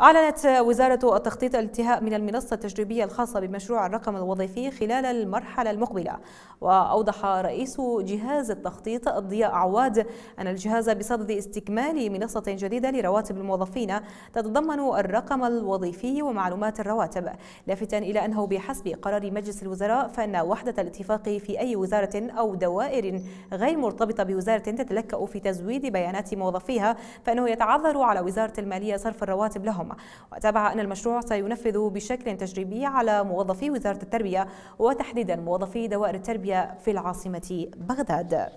أعلنت وزارة التخطيط الانتهاء من المنصة التجريبية الخاصة بمشروع الرقم الوظيفي خلال المرحلة المقبلة وأوضح رئيس جهاز التخطيط الضياء عواد أن الجهاز بصدد استكمال منصة جديدة لرواتب الموظفين تتضمن الرقم الوظيفي ومعلومات الرواتب لافتا إلى أنه بحسب قرار مجلس الوزراء فإن وحدة الاتفاق في أي وزارة أو دوائر غير مرتبطة بوزارة تتلكأ في تزويد بيانات موظفيها فإنه يتعذر على وزارة المالية صرف الرواتب لهم وتابع أن المشروع سينفذ بشكل تجريبي على موظفي وزارة التربية وتحديدا موظفي دوائر التربية في العاصمة بغداد